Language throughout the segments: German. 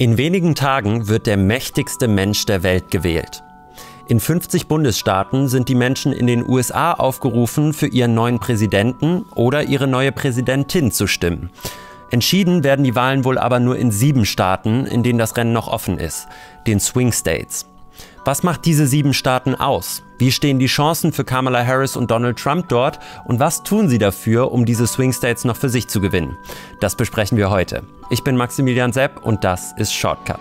In wenigen Tagen wird der mächtigste Mensch der Welt gewählt. In 50 Bundesstaaten sind die Menschen in den USA aufgerufen, für ihren neuen Präsidenten oder ihre neue Präsidentin zu stimmen. Entschieden werden die Wahlen wohl aber nur in sieben Staaten, in denen das Rennen noch offen ist, den Swing States. Was macht diese sieben Staaten aus? Wie stehen die Chancen für Kamala Harris und Donald Trump dort? Und was tun sie dafür, um diese Swing States noch für sich zu gewinnen? Das besprechen wir heute. Ich bin Maximilian Sepp und das ist Shortcut.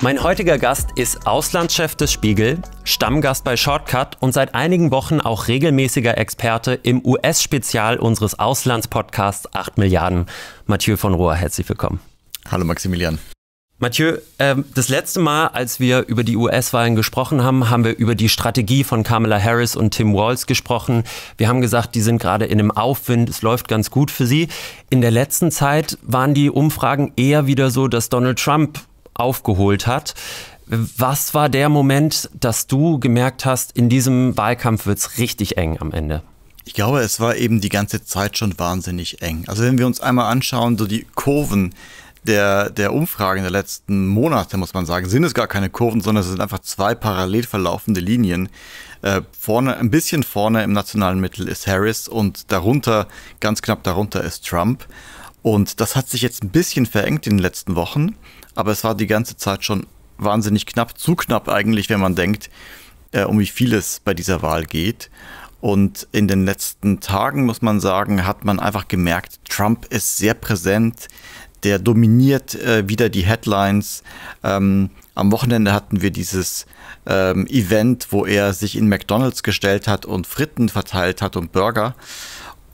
Mein heutiger Gast ist Auslandschef des Spiegel, Stammgast bei Shortcut und seit einigen Wochen auch regelmäßiger Experte im US-Spezial unseres Auslandspodcasts 8 Milliarden. Mathieu von Rohr, herzlich willkommen. Hallo Maximilian. Mathieu, ähm, das letzte Mal, als wir über die US-Wahlen gesprochen haben, haben wir über die Strategie von Kamala Harris und Tim Walz gesprochen. Wir haben gesagt, die sind gerade in einem Aufwind, es läuft ganz gut für sie. In der letzten Zeit waren die Umfragen eher wieder so, dass Donald Trump aufgeholt hat. Was war der Moment, dass du gemerkt hast, in diesem Wahlkampf wird es richtig eng am Ende? Ich glaube, es war eben die ganze Zeit schon wahnsinnig eng. Also wenn wir uns einmal anschauen, so die Kurven, der, der Umfragen der letzten Monate, muss man sagen, sind es gar keine Kurven, sondern es sind einfach zwei parallel verlaufende Linien. Äh, vorne, ein bisschen vorne im nationalen Mittel ist Harris und darunter, ganz knapp darunter ist Trump. Und das hat sich jetzt ein bisschen verengt in den letzten Wochen, aber es war die ganze Zeit schon wahnsinnig knapp, zu knapp eigentlich, wenn man denkt, äh, um wie viel es bei dieser Wahl geht. Und in den letzten Tagen, muss man sagen, hat man einfach gemerkt, Trump ist sehr präsent der dominiert äh, wieder die Headlines. Ähm, am Wochenende hatten wir dieses ähm, Event, wo er sich in McDonald's gestellt hat und Fritten verteilt hat und Burger.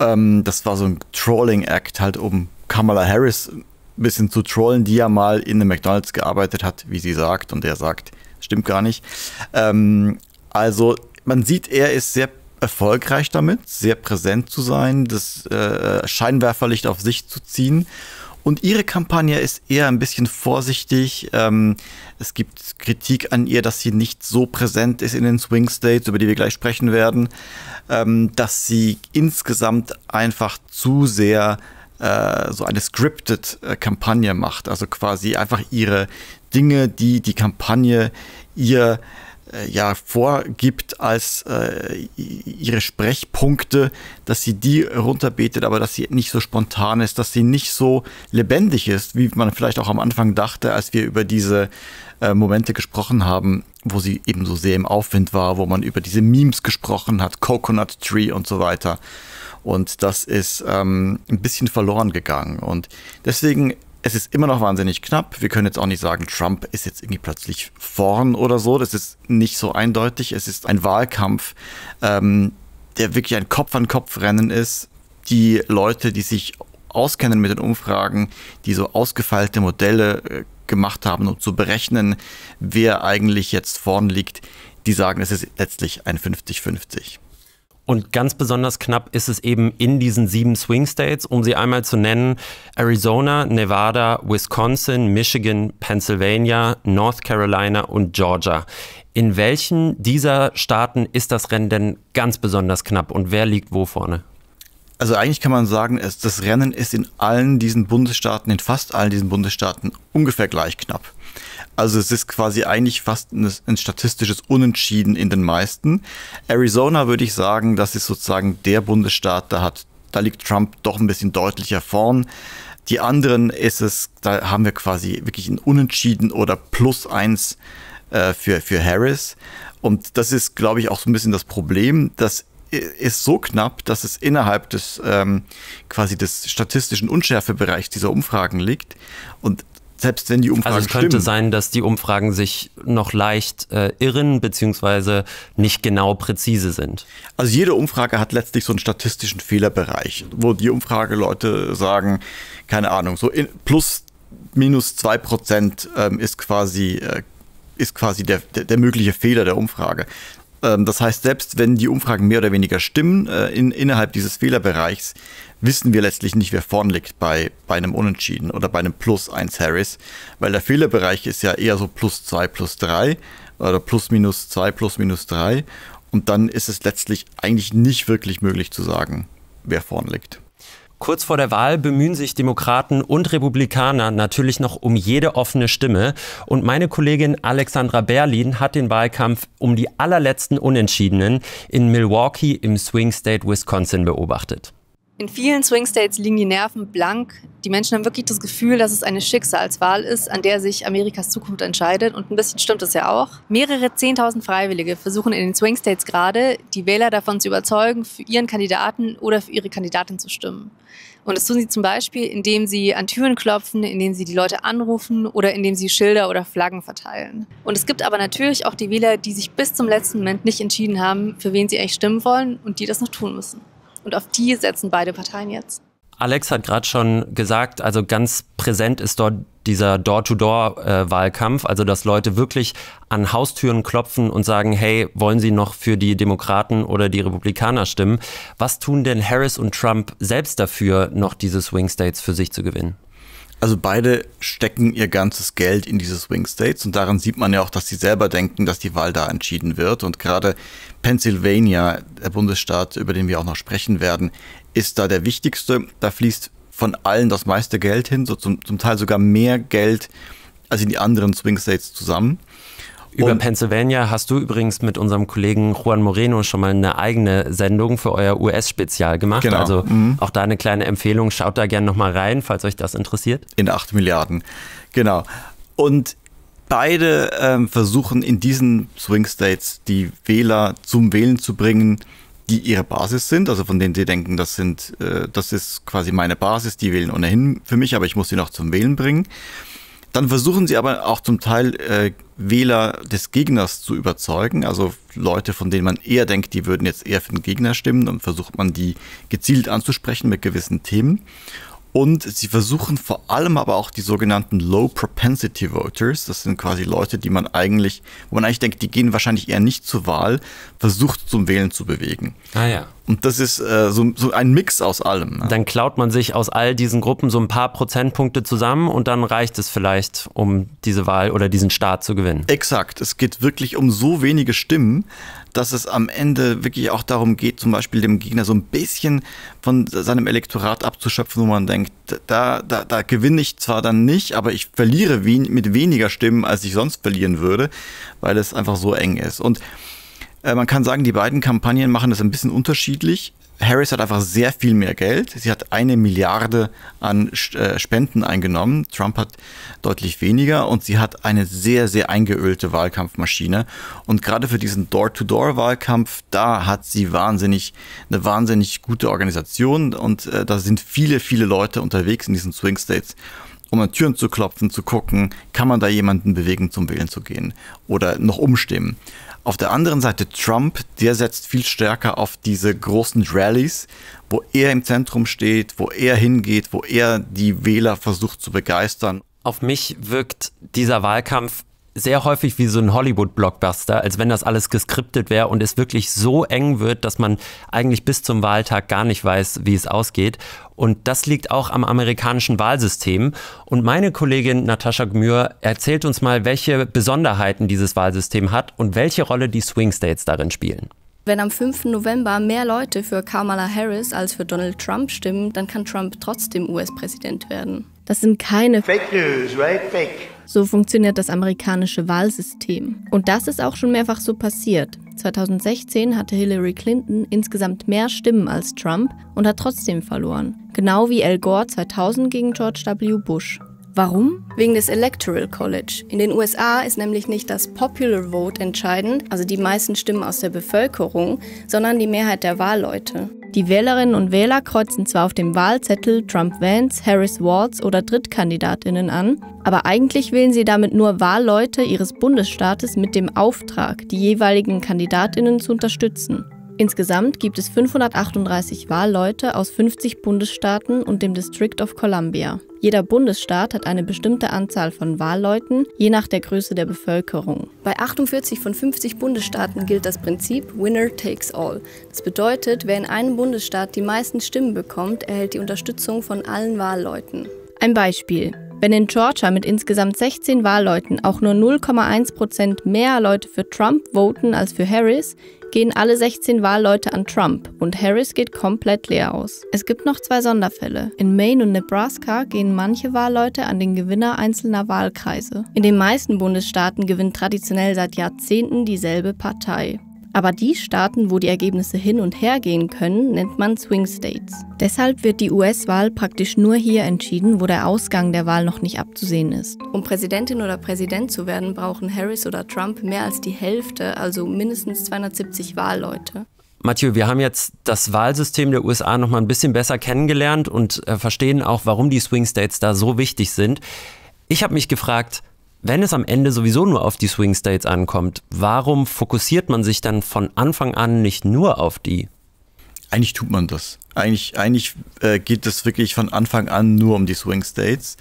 Ähm, das war so ein Trolling-Act, halt um Kamala Harris ein bisschen zu trollen, die ja mal in einem McDonald's gearbeitet hat, wie sie sagt. Und er sagt, stimmt gar nicht. Ähm, also man sieht, er ist sehr erfolgreich damit, sehr präsent zu sein, das äh, Scheinwerferlicht auf sich zu ziehen. Und ihre Kampagne ist eher ein bisschen vorsichtig. Ähm, es gibt Kritik an ihr, dass sie nicht so präsent ist in den Swing States, über die wir gleich sprechen werden, ähm, dass sie insgesamt einfach zu sehr äh, so eine scripted äh, Kampagne macht. Also quasi einfach ihre Dinge, die die Kampagne ihr äh, ja vorgibt als äh, ihre Sprechpunkte, dass sie die runterbetet, aber dass sie nicht so spontan ist, dass sie nicht so lebendig ist, wie man vielleicht auch am Anfang dachte, als wir über diese äh, Momente gesprochen haben, wo sie eben so sehr im Aufwind war, wo man über diese Memes gesprochen hat, Coconut Tree und so weiter. Und das ist ähm, ein bisschen verloren gegangen. Und deswegen es ist immer noch wahnsinnig knapp. Wir können jetzt auch nicht sagen, Trump ist jetzt irgendwie plötzlich vorn oder so. Das ist nicht so eindeutig. Es ist ein Wahlkampf, ähm, der wirklich ein Kopf-an-Kopf-Rennen ist. Die Leute, die sich auskennen mit den Umfragen, die so ausgefeilte Modelle äh, gemacht haben, um zu berechnen, wer eigentlich jetzt vorn liegt, die sagen, es ist letztlich ein 50-50. Und ganz besonders knapp ist es eben in diesen sieben Swing States, um sie einmal zu nennen: Arizona, Nevada, Wisconsin, Michigan, Pennsylvania, North Carolina und Georgia. In welchen dieser Staaten ist das Rennen denn ganz besonders knapp und wer liegt wo vorne? Also eigentlich kann man sagen, das Rennen ist in allen diesen Bundesstaaten, in fast allen diesen Bundesstaaten ungefähr gleich knapp. Also es ist quasi eigentlich fast ein, ein, statistisches Unentschieden in den meisten. Arizona würde ich sagen, das ist sozusagen der Bundesstaat, da hat, da liegt Trump doch ein bisschen deutlicher vorn. Die anderen ist es, da haben wir quasi wirklich ein Unentschieden oder plus eins äh, für, für Harris. Und das ist, glaube ich, auch so ein bisschen das Problem, Das ist so knapp, dass es innerhalb des ähm, quasi des statistischen Unschärfebereichs dieser Umfragen liegt. Und selbst wenn die Umfragen Also es könnte sein, dass die Umfragen sich noch leicht äh, irren beziehungsweise nicht genau präzise sind. Also jede Umfrage hat letztlich so einen statistischen Fehlerbereich, wo die Umfrageleute sagen, keine Ahnung, so in, plus minus 2% ähm, ist quasi äh, ist quasi der, der, der mögliche Fehler der Umfrage. Ähm, das heißt, selbst wenn die Umfragen mehr oder weniger stimmen, äh, in, innerhalb dieses Fehlerbereichs wissen wir letztlich nicht, wer vorn liegt bei, bei einem Unentschieden oder bei einem Plus 1 Harris, weil der Fehlerbereich ist ja eher so plus 2, plus 3 oder plus minus 2, plus minus 3 und dann ist es letztlich eigentlich nicht wirklich möglich zu sagen, wer vorn liegt. Kurz vor der Wahl bemühen sich Demokraten und Republikaner natürlich noch um jede offene Stimme. Und meine Kollegin Alexandra Berlin hat den Wahlkampf um die allerletzten Unentschiedenen in Milwaukee im Swing State Wisconsin beobachtet. In vielen Swing States liegen die Nerven blank. Die Menschen haben wirklich das Gefühl, dass es eine Schicksalswahl ist, an der sich Amerikas Zukunft entscheidet. Und ein bisschen stimmt das ja auch. Mehrere Zehntausend Freiwillige versuchen in den Swing States gerade, die Wähler davon zu überzeugen, für ihren Kandidaten oder für ihre Kandidatin zu stimmen. Und das tun sie zum Beispiel, indem sie an Türen klopfen, indem sie die Leute anrufen oder indem sie Schilder oder Flaggen verteilen. Und es gibt aber natürlich auch die Wähler, die sich bis zum letzten Moment nicht entschieden haben, für wen sie eigentlich stimmen wollen und die das noch tun müssen. Und auf die setzen beide Parteien jetzt. Alex hat gerade schon gesagt, also ganz präsent ist dort dieser Door-to-Door-Wahlkampf, also dass Leute wirklich an Haustüren klopfen und sagen, hey, wollen Sie noch für die Demokraten oder die Republikaner stimmen? Was tun denn Harris und Trump selbst dafür, noch diese Swing States für sich zu gewinnen? Also beide stecken ihr ganzes Geld in diese Swing States und daran sieht man ja auch, dass sie selber denken, dass die Wahl da entschieden wird. Und gerade Pennsylvania, der Bundesstaat, über den wir auch noch sprechen werden, ist da der wichtigste. Da fließt von allen das meiste Geld hin, so zum, zum Teil sogar mehr Geld als in die anderen Swing States zusammen. Über und Pennsylvania hast du übrigens mit unserem Kollegen Juan Moreno schon mal eine eigene Sendung für euer US-Spezial gemacht. Genau. Also mhm. auch da eine kleine Empfehlung. Schaut da gerne nochmal rein, falls euch das interessiert. In 8 Milliarden. Genau. Und beide ähm, versuchen in diesen Swing States die Wähler zum Wählen zu bringen, die ihre Basis sind, also von denen sie denken, das sind, äh, das ist quasi meine Basis, die wählen ohnehin für mich, aber ich muss sie noch zum Wählen bringen. Dann versuchen sie aber auch zum Teil äh, Wähler des Gegners zu überzeugen, also Leute, von denen man eher denkt, die würden jetzt eher für den Gegner stimmen, und versucht man die gezielt anzusprechen mit gewissen Themen. Und sie versuchen vor allem aber auch die sogenannten Low Propensity Voters, das sind quasi Leute, die man eigentlich, wo man eigentlich denkt, die gehen wahrscheinlich eher nicht zur Wahl, versucht zum Wählen zu bewegen. Ah ja. Und das ist äh, so, so, ein Mix aus allem. Ne? Dann klaut man sich aus all diesen Gruppen so ein paar Prozentpunkte zusammen und dann reicht es vielleicht, um diese Wahl oder diesen Staat zu gewinnen. Exakt. Es geht wirklich um so wenige Stimmen, dass es am Ende wirklich auch darum geht, zum Beispiel dem Gegner so ein bisschen von seinem Elektorat abzuschöpfen, wo man denkt, da, da, da gewinne ich zwar dann nicht, aber ich verliere wen mit weniger Stimmen, als ich sonst verlieren würde, weil es einfach so eng ist. Und äh, man kann sagen, die beiden Kampagnen machen das ein bisschen unterschiedlich. Harris hat einfach sehr viel mehr Geld. Sie hat eine Milliarde an äh, Spenden eingenommen. Trump hat deutlich weniger und sie hat eine sehr, sehr eingeölte Wahlkampfmaschine. Und gerade für diesen Door-to-Door-Wahlkampf, da hat sie wahnsinnig, eine wahnsinnig gute Organisation und äh, da sind viele, viele Leute unterwegs in diesen Swing States um an Türen zu klopfen, zu gucken, kann man da jemanden bewegen, zum Wählen zu gehen oder noch umstimmen. Auf der anderen Seite Trump, der setzt viel stärker auf diese großen Rallies, wo er im Zentrum steht, wo er hingeht, wo er die Wähler versucht zu begeistern. Auf mich wirkt dieser Wahlkampf sehr häufig wie so ein Hollywood-Blockbuster, als wenn das alles geskriptet wäre und es wirklich so eng wird, dass man eigentlich bis zum Wahltag gar nicht weiß, wie es ausgeht. Und das liegt auch am amerikanischen Wahlsystem. Und meine Kollegin Natascha Gmür erzählt uns mal, welche Besonderheiten dieses Wahlsystem hat und welche Rolle die Swing States darin spielen. Wenn am 5. November mehr Leute für Kamala Harris als für Donald Trump stimmen, dann kann Trump trotzdem US-Präsident werden. Das sind keine Fake News, right? Fake. So funktioniert das amerikanische Wahlsystem. Und das ist auch schon mehrfach so passiert. 2016 hatte Hillary Clinton insgesamt mehr Stimmen als Trump und hat trotzdem verloren. Genau wie Al Gore 2000 gegen George W. Bush. Warum? Wegen des Electoral College. In den USA ist nämlich nicht das Popular Vote entscheidend, also die meisten Stimmen aus der Bevölkerung, sondern die Mehrheit der Wahlleute. Die Wählerinnen und Wähler kreuzen zwar auf dem Wahlzettel Trump Vance, Harris Walz oder Drittkandidatinnen an, aber eigentlich wählen sie damit nur Wahlleute ihres Bundesstaates mit dem Auftrag, die jeweiligen Kandidatinnen zu unterstützen. Insgesamt gibt es 538 Wahlleute aus 50 Bundesstaaten und dem District of Columbia. Jeder Bundesstaat hat eine bestimmte Anzahl von Wahlleuten, je nach der Größe der Bevölkerung. Bei 48 von 50 Bundesstaaten gilt das Prinzip Winner takes all. Das bedeutet, wer in einem Bundesstaat die meisten Stimmen bekommt, erhält die Unterstützung von allen Wahlleuten. Ein Beispiel. Wenn in Georgia mit insgesamt 16 Wahlleuten auch nur 0,1 mehr Leute für Trump voten als für Harris, gehen alle 16 Wahlleute an Trump und Harris geht komplett leer aus. Es gibt noch zwei Sonderfälle. In Maine und Nebraska gehen manche Wahlleute an den Gewinner einzelner Wahlkreise. In den meisten Bundesstaaten gewinnt traditionell seit Jahrzehnten dieselbe Partei. Aber die Staaten, wo die Ergebnisse hin und her gehen können, nennt man Swing States. Deshalb wird die US-Wahl praktisch nur hier entschieden, wo der Ausgang der Wahl noch nicht abzusehen ist. Um Präsidentin oder Präsident zu werden, brauchen Harris oder Trump mehr als die Hälfte, also mindestens 270 Wahlleute. Mathieu, wir haben jetzt das Wahlsystem der USA noch mal ein bisschen besser kennengelernt und äh, verstehen auch, warum die Swing States da so wichtig sind. Ich habe mich gefragt, wenn es am Ende sowieso nur auf die Swing States ankommt, warum fokussiert man sich dann von Anfang an nicht nur auf die? Eigentlich tut man das. Eigentlich, eigentlich äh, geht es wirklich von Anfang an nur um die Swing States.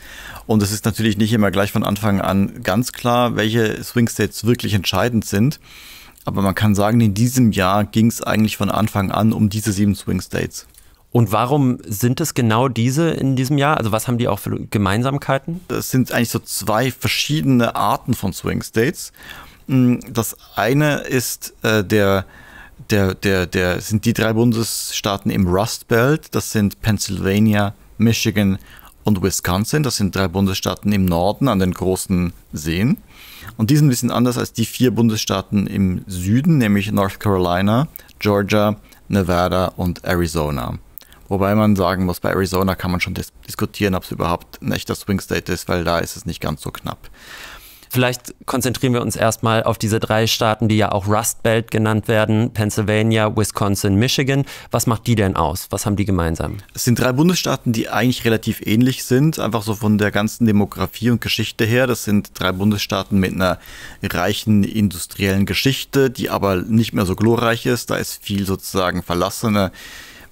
Und es ist natürlich nicht immer gleich von Anfang an ganz klar, welche Swing States wirklich entscheidend sind. Aber man kann sagen, in diesem Jahr ging es eigentlich von Anfang an um diese sieben Swing States. Und warum sind es genau diese in diesem Jahr? Also was haben die auch für Gemeinsamkeiten? Es sind eigentlich so zwei verschiedene Arten von Swing States. Hm, das eine ist äh, der, der, der, der, sind die drei Bundesstaaten im Rust Belt. Das sind Pennsylvania, Michigan und Wisconsin. Das sind drei Bundesstaaten im Norden an den großen Seen. Und die sind ein bisschen anders als die vier Bundesstaaten im Süden, nämlich North Carolina, Georgia, Nevada und Arizona. Wobei man sagen muss, bei Arizona kann man schon dis diskutieren, ob es überhaupt ein echter Swing State ist, weil da ist es nicht ganz so knapp. Vielleicht konzentrieren wir uns erstmal auf diese drei Staaten, die ja auch Rust Belt genannt werden, Pennsylvania, Wisconsin, Michigan. Was macht die denn aus? Was haben die gemeinsam? Es sind drei Bundesstaaten, die eigentlich relativ ähnlich sind, einfach so von der ganzen Demografie und Geschichte her. Das sind drei Bundesstaaten mit einer reichen industriellen Geschichte, die aber nicht mehr so glorreich ist. Da ist viel sozusagen verlassener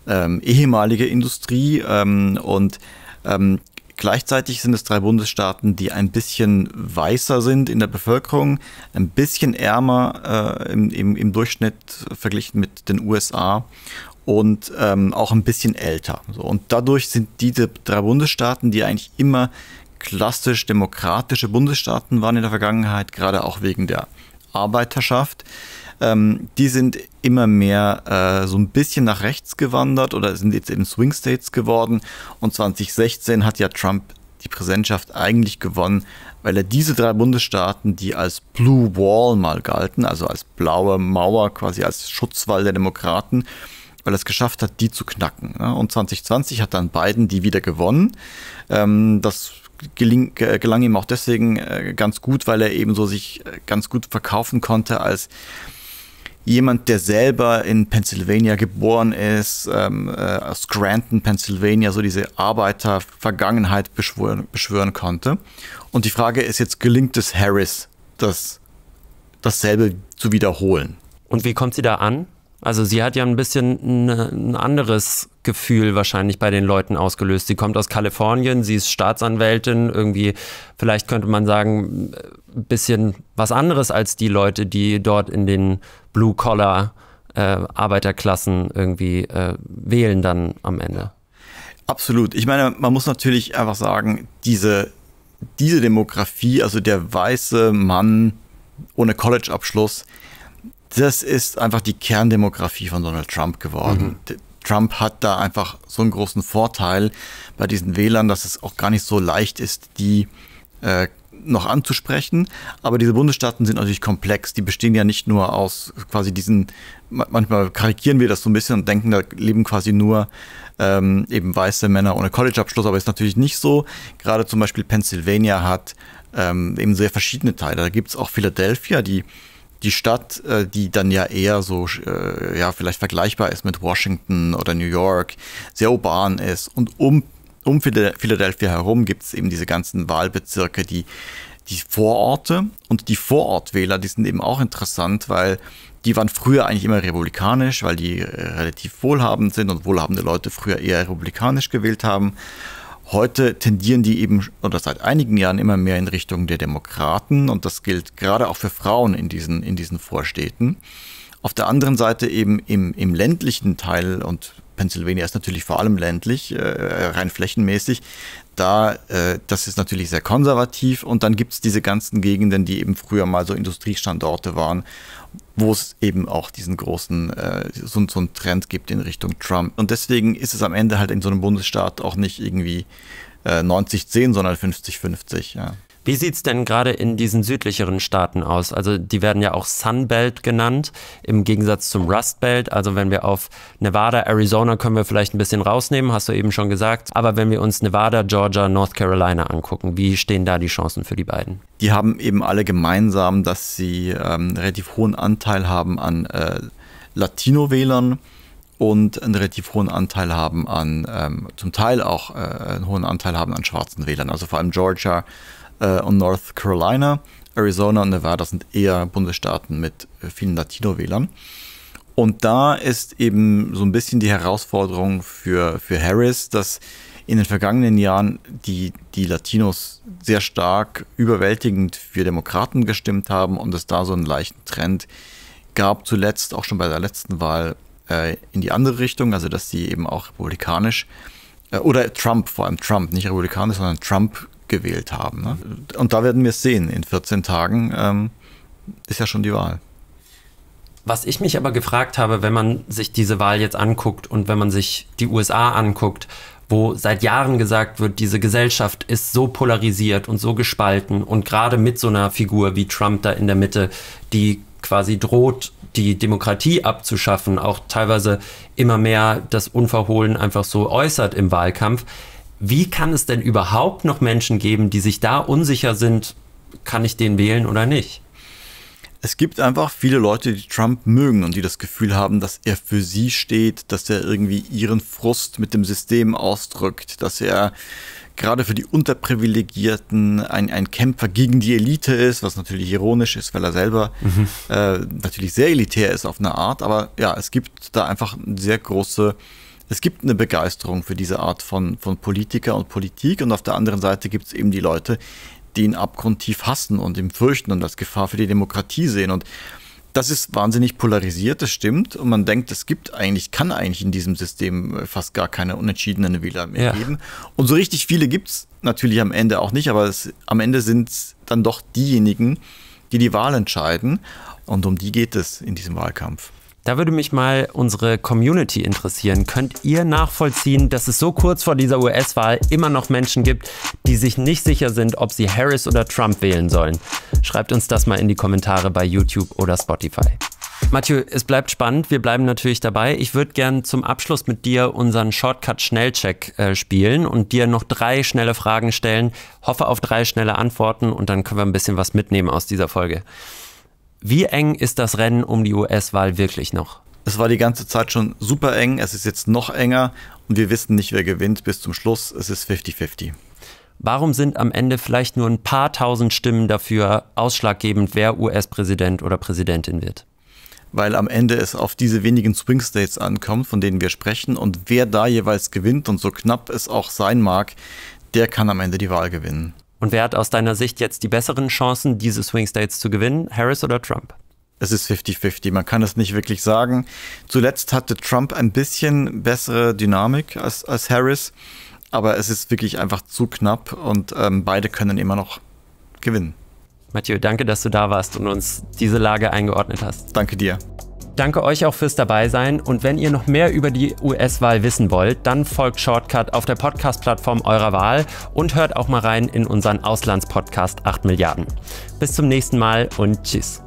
ähm, ehemalige Industrie ähm, und ähm, Gleichzeitig sind es drei Bundesstaaten, die ein bisschen weißer sind in der Bevölkerung, ein bisschen ärmer äh, im, im, im, Durchschnitt verglichen mit den USA und ähm, auch ein bisschen älter. So, und dadurch sind diese drei Bundesstaaten, die eigentlich immer klassisch demokratische Bundesstaaten waren in der Vergangenheit, gerade auch wegen der Arbeiterschaft, ähm, die sind immer mehr äh, so ein bisschen nach rechts gewandert oder sind jetzt eben Swing States geworden. Und 2016 hat ja Trump die Präsidentschaft eigentlich gewonnen, weil er diese drei Bundesstaaten, die als Blue Wall mal galten, also als blaue Mauer, quasi als Schutzwall der Demokraten, weil er es geschafft hat, die zu knacken. Ne? Und 2020 hat dann Biden die wieder gewonnen. Ähm, das geling, gelang ihm auch deswegen äh, ganz gut, weil er eben so sich äh, ganz gut verkaufen konnte als jemand, der selber in Pennsylvania geboren ist, ähm, äh, aus Granton, Pennsylvania, so diese Arbeitervergangenheit beschwören, beschwören konnte. Und die Frage ist jetzt, gelingt es Harris, das, dasselbe zu wiederholen? Und wie kommt sie da an? Also sie hat ja ein bisschen ne, ein, anderes Gefühl wahrscheinlich bei den Leuten ausgelöst. Sie kommt aus Kalifornien, sie ist Staatsanwältin, irgendwie, vielleicht könnte man sagen, ein äh, bisschen was anderes als die Leute, die dort in den Blue-Collar äh, Arbeiterklassen irgendwie äh, wählen dann am Ende. Absolut. Ich meine, man muss natürlich einfach sagen, diese, diese Demografie, also der weiße Mann ohne College-Abschluss, das ist einfach die Kerndemografie von Donald Trump geworden. Mhm. Trump hat da einfach so einen großen Vorteil bei diesen Wählern, dass es auch gar nicht so leicht ist, die äh, noch anzusprechen. Aber diese Bundesstaaten sind natürlich komplex. Die bestehen ja nicht nur aus quasi diesen, manchmal karikieren wir das so ein bisschen und denken, da leben quasi nur ähm, eben weiße Männer ohne Collegeabschluss. aber ist natürlich nicht so. Gerade zum Beispiel Pennsylvania hat ähm, eben sehr verschiedene Teile. Da gibt es auch Philadelphia, die die Stadt, äh, die dann ja eher so, äh, ja, vielleicht vergleichbar ist mit Washington oder New York, sehr urban ist. Und um, um Philadelphia herum gibt es eben diese ganzen Wahlbezirke, die, die Vororte und die Vorortwähler, die sind eben auch interessant, weil die waren früher eigentlich immer republikanisch, weil die äh, relativ wohlhabend sind und wohlhabende Leute früher eher republikanisch gewählt haben. Heute tendieren die eben oder seit einigen Jahren immer mehr in Richtung der Demokraten und das gilt gerade auch für Frauen in diesen, in diesen Vorstädten. Auf der anderen Seite eben im, im ländlichen Teil und Pennsylvania ist natürlich vor allem ländlich, äh, rein flächenmäßig, da, äh, das ist natürlich sehr konservativ und dann gibt es diese ganzen Gegenden, die eben früher mal so Industriestandorte waren, wo es eben auch diesen großen, äh, so, so einen Trend gibt in Richtung Trump. Und deswegen ist es am Ende halt in so einem Bundesstaat auch nicht irgendwie äh, 90-10, sondern 50-50. Ja. Wie sieht es denn gerade in diesen südlicheren Staaten aus? Also die werden ja auch Sunbelt genannt, im Gegensatz zum Rustbelt. Also wenn wir auf Nevada, Arizona können wir vielleicht ein bisschen rausnehmen, hast du eben schon gesagt. Aber wenn wir uns Nevada, Georgia, North Carolina angucken, wie stehen da die Chancen für die beiden? Die haben eben alle gemeinsam, dass sie ähm, relativ hohen Anteil haben an äh, Latino-Wählern und einen relativ hohen Anteil haben an, ähm, zum Teil auch äh, einen hohen Anteil haben an schwarzen Wählern. Also vor allem Georgia äh, und North Carolina. Arizona und Nevada sind eher Bundesstaaten mit äh, vielen Latino-Wählern. Und da ist eben so ein bisschen die Herausforderung für, für Harris, dass in den vergangenen Jahren die, die Latinos sehr stark überwältigend für Demokraten gestimmt haben und es da so einen leichten Trend gab, zuletzt auch schon bei der letzten Wahl äh, in die andere Richtung, also dass sie eben auch republikanisch äh, oder Trump, vor allem Trump, nicht republikanisch, sondern Trump abgewählt haben. Ne? Und da werden wir es sehen. In 14 Tagen ähm, ist ja schon die Wahl. Was ich mich aber gefragt habe, wenn man sich diese Wahl jetzt anguckt und wenn man sich die USA anguckt, wo seit Jahren gesagt wird, diese Gesellschaft ist so polarisiert und so gespalten und gerade mit so einer Figur wie Trump da in der Mitte, die quasi droht, die Demokratie abzuschaffen, auch teilweise immer mehr das Unverhohlen einfach so äußert im Wahlkampf wie kann es denn überhaupt noch Menschen geben, die sich da unsicher sind, kann ich den wählen oder nicht? Es gibt einfach viele Leute, die Trump mögen und die das Gefühl haben, dass er für sie steht, dass er irgendwie ihren Frust mit dem System ausdrückt, dass er gerade für die Unterprivilegierten ein, ein Kämpfer gegen die Elite ist, was natürlich ironisch ist, weil er selber mhm. äh, natürlich sehr elitär ist auf eine Art. Aber ja, es gibt da einfach sehr große es gibt eine Begeisterung für diese Art von, von Politiker und Politik und auf der anderen Seite gibt es eben die Leute, die ihn abgrundtief hassen und ihn fürchten und als Gefahr für die Demokratie sehen. Und das ist wahnsinnig polarisiert, das stimmt. Und man denkt, es gibt eigentlich, kann eigentlich in diesem System äh, fast gar keine unentschiedenen Wähler mehr ja. geben. Und so richtig viele gibt es natürlich am Ende auch nicht, aber es, am Ende sind es dann doch diejenigen, die die Wahl entscheiden. Und um die geht es in diesem Wahlkampf. Da würde mich mal unsere Community interessieren. Könnt ihr nachvollziehen, dass es so kurz vor dieser US-Wahl immer noch Menschen gibt, die sich nicht sicher sind, ob sie Harris oder Trump wählen sollen? Schreibt uns das mal in die Kommentare bei YouTube oder Spotify. Mathieu, es bleibt spannend. Wir bleiben natürlich dabei. Ich würde gern zum Abschluss mit dir unseren Shortcut-Schnellcheck äh, spielen und dir noch drei schnelle Fragen stellen. Hoffe auf drei schnelle Antworten und dann können wir ein bisschen was mitnehmen aus dieser Folge. Wie eng ist das Rennen um die US-Wahl wirklich noch? Es war die ganze Zeit schon super eng, es ist jetzt noch enger und wir wissen nicht, wer gewinnt bis zum Schluss. Es ist 50-50. Warum sind am Ende vielleicht nur ein paar tausend Stimmen dafür ausschlaggebend, wer US-Präsident oder Präsidentin wird? Weil am Ende es auf diese wenigen Swing States ankommt, von denen wir sprechen. Und wer da jeweils gewinnt und so knapp es auch sein mag, der kann am Ende die Wahl gewinnen. Und wer hat aus deiner Sicht jetzt die besseren Chancen, diese Swing States zu gewinnen, Harris oder Trump? es ist 50-50. Man kann es nicht wirklich sagen. Zuletzt hatte Trump ein bisschen bessere Dynamik als, als Harris, aber es ist wirklich einfach zu knapp und ähm, beide können immer noch gewinnen. Mathieu, danke, dass du da warst und uns diese Lage eingeordnet hast. Danke dir. Danke euch auch fürs Dabeisein und wenn ihr noch mehr über die US-Wahl wissen wollt, dann folgt Shortcut auf der Podcast-Plattform eurer Wahl und hört auch mal rein in unseren Auslandspodcast 8 Milliarden. Bis zum nächsten Mal und tschüss.